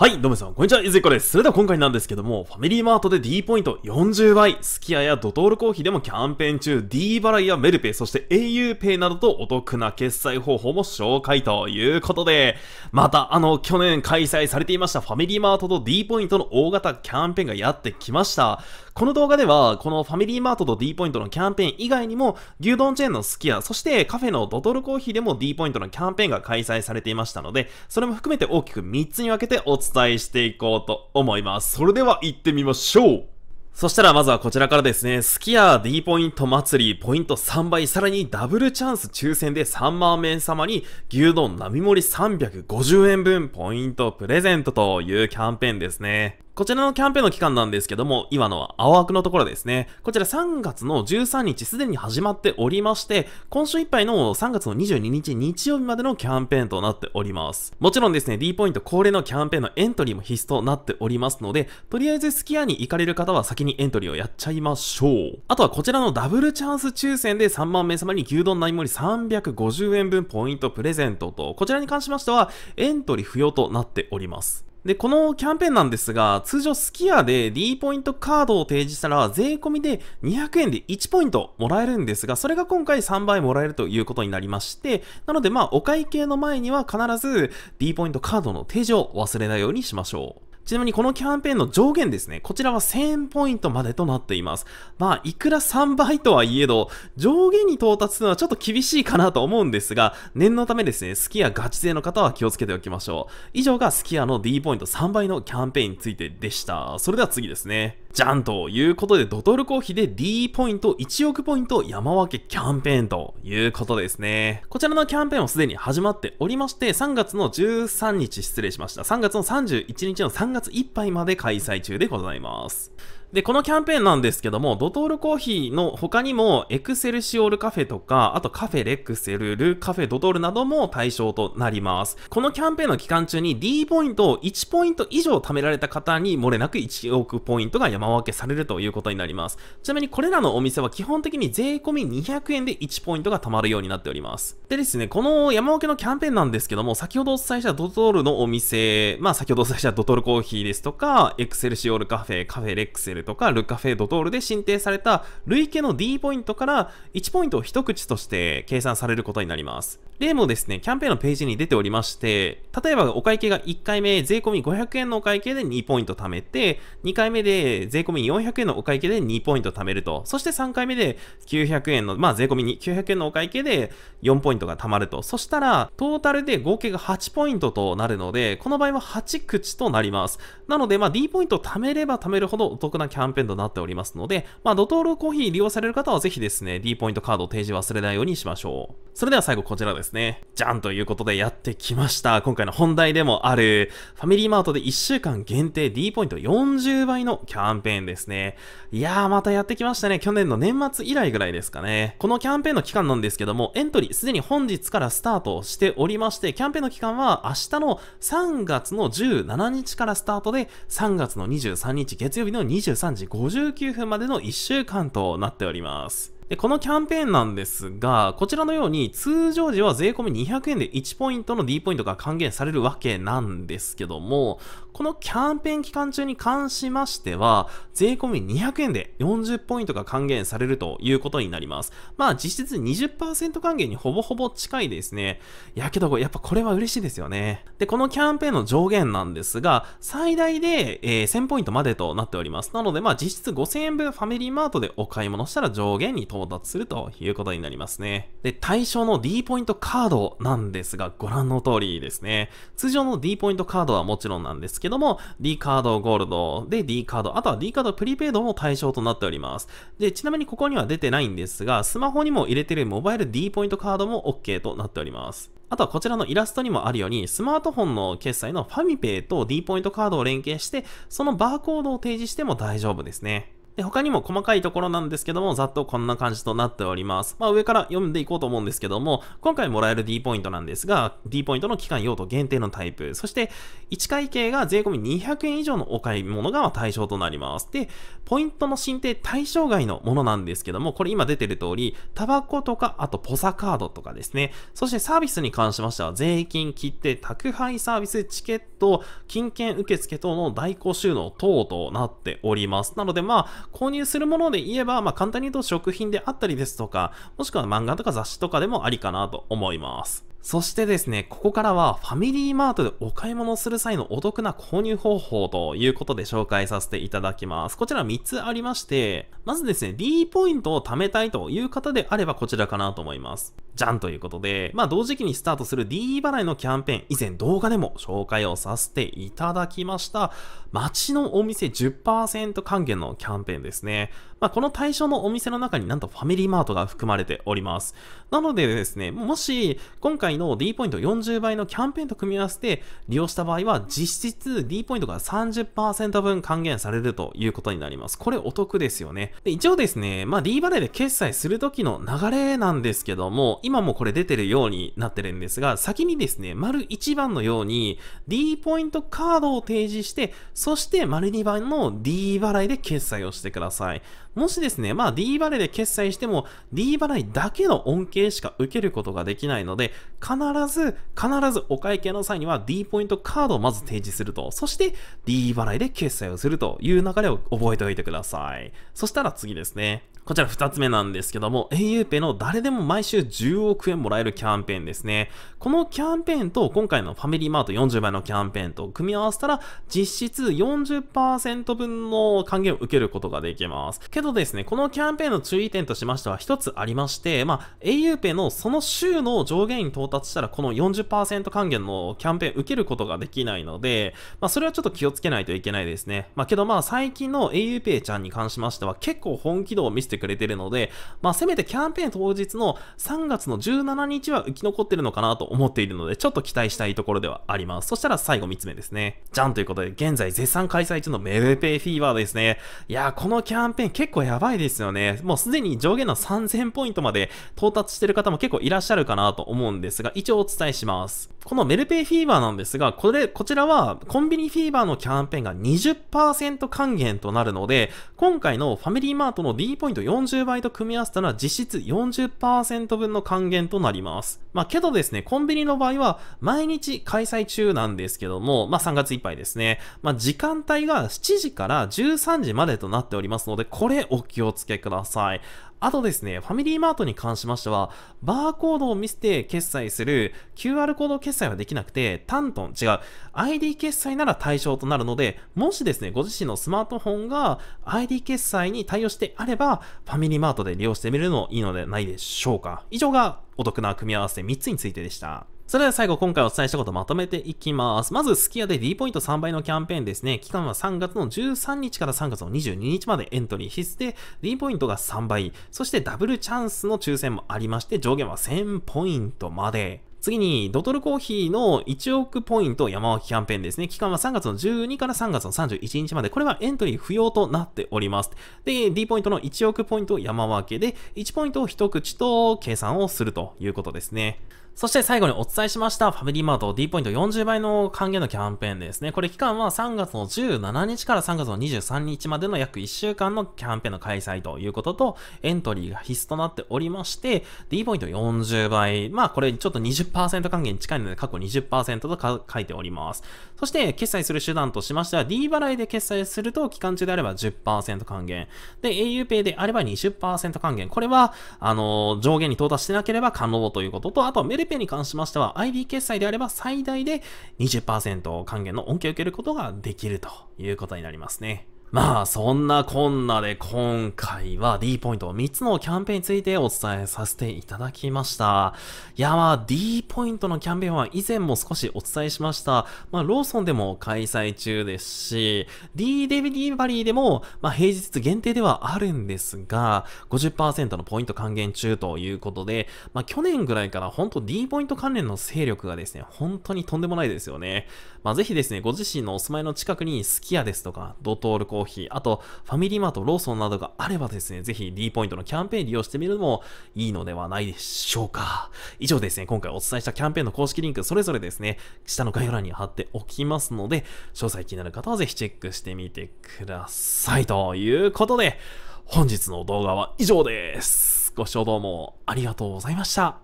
はい、どうもさん、こんにちは、ゆずいこです。それでは今回なんですけども、ファミリーマートで D ポイント40倍、スキアやドトールコーヒーでもキャンペーン中、D 払いやメルペイ、そして auPay などとお得な決済方法も紹介ということで、また、あの、去年開催されていましたファミリーマートと D ポイントの大型キャンペーンがやってきました。この動画では、このファミリーマートと D ポイントのキャンペーン以外にも、牛丼チェーンのスキア、そしてカフェのドトールコーヒーでも D ポイントのキャンペーンが開催されていましたので、それも含めて大きく3つに分けてお伝え伝えしていこうと思います。それでは行ってみましょうそしたらまずはこちらからですね、スキア D ポイント祭り、ポイント3倍、さらにダブルチャンス抽選で3万名様に牛丼並盛り350円分ポイントプレゼントというキャンペーンですね。こちらのキャンペーンの期間なんですけども、今のは青枠のところですね。こちら3月の13日すでに始まっておりまして、今週いっぱいの3月の22日日曜日までのキャンペーンとなっております。もちろんですね、D ポイント恒例のキャンペーンのエントリーも必須となっておりますので、とりあえずスキアに行かれる方は先にエントリーをやっちゃいましょう。あとはこちらのダブルチャンス抽選で3万名様に牛丼並盛り350円分ポイントプレゼントと、こちらに関しましてはエントリー不要となっております。で、このキャンペーンなんですが、通常スキヤで D ポイントカードを提示したら、税込みで200円で1ポイントもらえるんですが、それが今回3倍もらえるということになりまして、なのでまあ、お会計の前には必ず D ポイントカードの提示を忘れないようにしましょう。ちなみにこのキャンペーンの上限ですね、こちらは1000ポイントまでとなっています。まあ、いくら3倍とはいえど、上限に到達するのはちょっと厳しいかなと思うんですが、念のためですね、スキアガチ勢の方は気をつけておきましょう。以上がスキアの D ポイント3倍のキャンペーンについてでした。それでは次ですね。じゃんということで、ドトルコーヒーで D ポイント1億ポイント山分けキャンペーンということですね。こちらのキャンペーンもすでに始まっておりまして、3月の13日失礼しました。3月の31日の3月いっぱいまで開催中でございます。で、このキャンペーンなんですけども、ドトールコーヒーの他にも、エクセルシオールカフェとか、あとカフェレクセル、ルカフェドトールなども対象となります。このキャンペーンの期間中に D ポイントを1ポイント以上貯められた方に、漏れなく1億ポイントが山分けされるということになります。ちなみにこれらのお店は基本的に税込み200円で1ポイントが貯まるようになっております。でですね、この山分けのキャンペーンなんですけども、先ほどお伝えしたドトールのお店、まあ先ほどお伝えしたドトールコーヒーですとか、エクセルシオールカフェ、カフェレクセル、ルとかルカフェドトールで申請された累計の D ポイントから1ポイントを一口として計算されることになります。例もですね、キャンペーンのページに出ておりまして、例えばお会計が1回目税込み500円のお会計で2ポイント貯めて、2回目で税込み400円のお会計で2ポイント貯めると、そして3回目で900円の、まあ税込み900円のお会計で4ポイントが貯まると。そしたら、トータルで合計が8ポイントとなるので、この場合は8口となります。なので、まあ D ポイント貯めれば貯めるほどお得なキャンペーンとなっておりますので、まあ、ドトールコーヒー利用される方はぜひですね、D ポイントカードを提示忘れないようにしましょう。それでは最後こちらですね。じゃんということでやってきました。今回の本題でもある、ファミリーマートで1週間限定 D ポイント40倍のキャンペーンですね。いやー、またやってきましたね。去年の年末以来ぐらいですかね。このキャンペーンの期間なんですけども、エントリーすでに本日からスタートしておりまして、キャンペーンの期間は明日の3月の17日からスタートで、3月の23日月曜日の23時59分までの1週間となっております。で、このキャンペーンなんですが、こちらのように通常時は税込み200円で1ポイントの D ポイントが還元されるわけなんですけども、このキャンペーン期間中に関しましては、税込み200円で40ポイントが還元されるということになります。まあ実質20%還元にほぼほぼ近いですね。いやけど、やっぱこれは嬉しいですよね。で、このキャンペーンの上限なんですが、最大で、えー、1000ポイントまでとなっております。なのでまあ実質5000円分ファミリーマートでお買い物したら上限に到到達するということになりますね。で、対象の D ポイントカードなんですが、ご覧の通りですね。通常の D ポイントカードはもちろんなんですけども、D カードゴールドで D カード、あとは D カードプリペイドも対象となっております。で、ちなみにここには出てないんですが、スマホにも入れてるモバイル D ポイントカードも OK となっております。あとはこちらのイラストにもあるように、スマートフォンの決済のファミペイと D ポイントカードを連携して、そのバーコードを提示しても大丈夫ですね。で、他にも細かいところなんですけども、ざっとこんな感じとなっております。まあ、上から読んでいこうと思うんですけども、今回もらえる D ポイントなんですが、D ポイントの期間用途限定のタイプ、そして1会計が税込200円以上のお買い物が対象となります。で、ポイントの申請対象外のものなんですけども、これ今出てる通り、タバコとか、あとポサカードとかですね、そしてサービスに関しましては、税金切手、宅配サービス、チケット、金券受付等の代行収納等となっております。なのでまあ、購入するもので言えば、まあ、簡単に言うと食品であったりですとか、もしくは漫画とか雑誌とかでもありかなと思います。そしてですね、ここからはファミリーマートでお買い物する際のお得な購入方法ということで紹介させていただきます。こちら3つありまして、まずですね、D ポイントを貯めたいという方であればこちらかなと思います。じゃんということで、まあ同時期にスタートする D 払いのキャンペーン、以前動画でも紹介をさせていただきました、街のお店10%還元のキャンペーンですね。まあ、この対象のお店の中になんとファミリーマートが含まれております。なのでですね、もし今回の D ポイント40倍のキャンペーンと組み合わせて利用した場合は実質 D ポイントが30%分還元されるということになります。これお得ですよね。で一応ですね、まあ、D バレーで決済する時の流れなんですけども、今もこれ出てるようになってるんですが、先にですね、丸1番のように D ポイントカードを提示して、そして丸2番の D 払いで決済をしてください。もしですね、まあ D 払いで決済しても D 払いだけの恩恵しか受けることができないので、必ず、必ずお会計の際には D ポイントカードをまず提示すると、そして D 払いで決済をするという流れを覚えておいてください。そしたら次ですね。こちら二つ目なんですけども、a u p の誰でも毎週10億円もらえるキャンペーンですね。このキャンペーンと今回のファミリーマート40倍のキャンペーンと組み合わせたら、実質40%分の還元を受けることができます。けどですね、このキャンペーンの注意点としましては一つありまして、まあ、auPay のその週の上限に到達したら、この40%還元のキャンペーン受けることができないので、まあ、それはちょっと気をつけないといけないですね。まあ、けどまあ、最近の auPay ちゃんに関しましては、結構本気度を見せてくれてるので、まあ、せめてキャンペーン当日の3月の17日は生き残ってるのかなと思っているので、ちょっと期待したいところではあります。そしたら最後3つ目ですね。じゃんということで、現在絶賛開催中のメルペイフィーバーですね。いやー、このキャンペーン結結構やばいですよね。もうすでに上限の3000ポイントまで到達してる方も結構いらっしゃるかなと思うんですが、一応お伝えします。このメルペイフィーバーなんですが、これ、こちらはコンビニフィーバーのキャンペーンが20%還元となるので、今回のファミリーマートの D ポイント40倍と組み合わせたら実質40%分の還元となります。まあけどですね、コンビニの場合は毎日開催中なんですけども、まあ3月いっぱいですね。まあ時間帯が7時から13時までとなっておりますので、これでお気をつけください。あとですね、ファミリーマートに関しましては、バーコードを見せて決済する QR コード決済はできなくて、タントン、違う、ID 決済なら対象となるので、もしですね、ご自身のスマートフォンが ID 決済に対応してあれば、ファミリーマートで利用してみるのもいいのではないでしょうか。以上がお得な組み合わせ3つについてでした。それでは最後、今回お伝えしたことをまとめていきます。まず、すき家で D ポイント3倍のキャンペーンですね。期間は3月の13日から3月の22日までエントリー必須で、D ポイントが3倍、そしてダブルチャンスの抽選もありまして、上限は1000ポイントまで。次に、ドトルコーヒーの1億ポイント山脇キャンペーンですね。期間は3月の12から3月の31日まで。これはエントリー不要となっております。で、D ポイントの1億ポイント山分けで、1ポイントを一口と計算をするということですね。そして最後にお伝えしましたファミリーマート D ポイント40倍の還元のキャンペーンですね。これ期間は3月の17日から3月の23日までの約1週間のキャンペーンの開催ということと、エントリーが必須となっておりまして、D ポイント40倍、まあこれちょっと20%還元に近いので過去20%と書いております。そして決済する手段としましては D 払いで決済すると期間中であれば10%還元。で、auPay であれば20%還元。これは、あの上限に到達してなければ可能ということと、あとメル PayPay に関しましては ID 決済であれば最大で20%還元の恩恵を受けることができるということになりますね。まあそんなこんなで今回は D ポイント3つのキャンペーンについてお伝えさせていただきました。いやまあ D ポイントのキャンペーンは以前も少しお伝えしました。まあローソンでも開催中ですし、D デビリバリーでもまあ平日限定ではあるんですが、50%のポイント還元中ということで、まあ去年ぐらいから本当 D ポイント関連の勢力がですね、本当にとんでもないですよね。まあぜひですね、ご自身のお住まいの近くにスキヤですとか、ドトールココーヒー、あとファミリーマート、ローソンなどがあればですね、ぜひ D ポイントのキャンペーン利用してみるのもいいのではないでしょうか。以上ですね、今回お伝えしたキャンペーンの公式リンク、それぞれですね、下の概要欄に貼っておきますので、詳細気になる方はぜひチェックしてみてください。ということで、本日の動画は以上です。ご視聴どうもありがとうございました。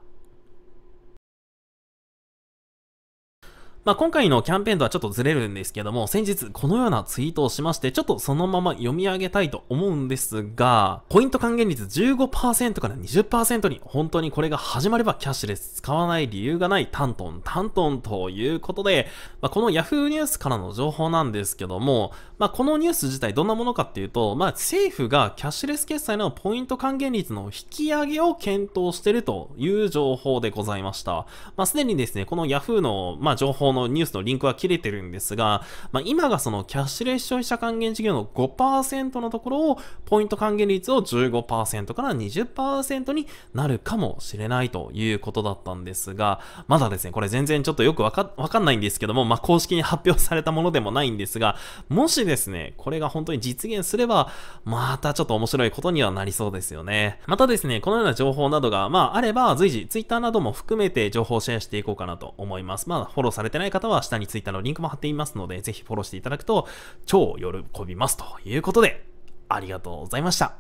まあ、今回のキャンペーンとはちょっとずれるんですけども、先日このようなツイートをしまして、ちょっとそのまま読み上げたいと思うんですが、ポイント還元率15%から20%に、本当にこれが始まればキャッシュレス使わない理由がないタントンタントンということで、まあ、この Yahoo ニュースからの情報なんですけども、まあ、このニュース自体どんなものかっていうと、まあ、政府がキャッシュレス決済のポイント還元率の引き上げを検討しているという情報でございました。まあ、すでにですね、この Yahoo の、まあ、情報のニュースのリンクは切れてるんですが、まあ、今がそのキャッシュレス消費者還元事業の5%のところを、ポイント還元率を15%から20%になるかもしれないということだったんですが、まだですね、これ全然ちょっとよくわか、わかんないんですけども、まあ、公式に発表されたものでもないんですが、もしですね、これが本当に実現すれば、またちょっと面白いことにはなりそうですよね。またですね、このような情報などが、まあ、あれば、随時、Twitter なども含めて情報をシェアしていこうかなと思います。まあ、フォローされてないない方は下にツイッターのリンクも貼っていますので、ぜひフォローしていただくと超喜びますということで、ありがとうございました。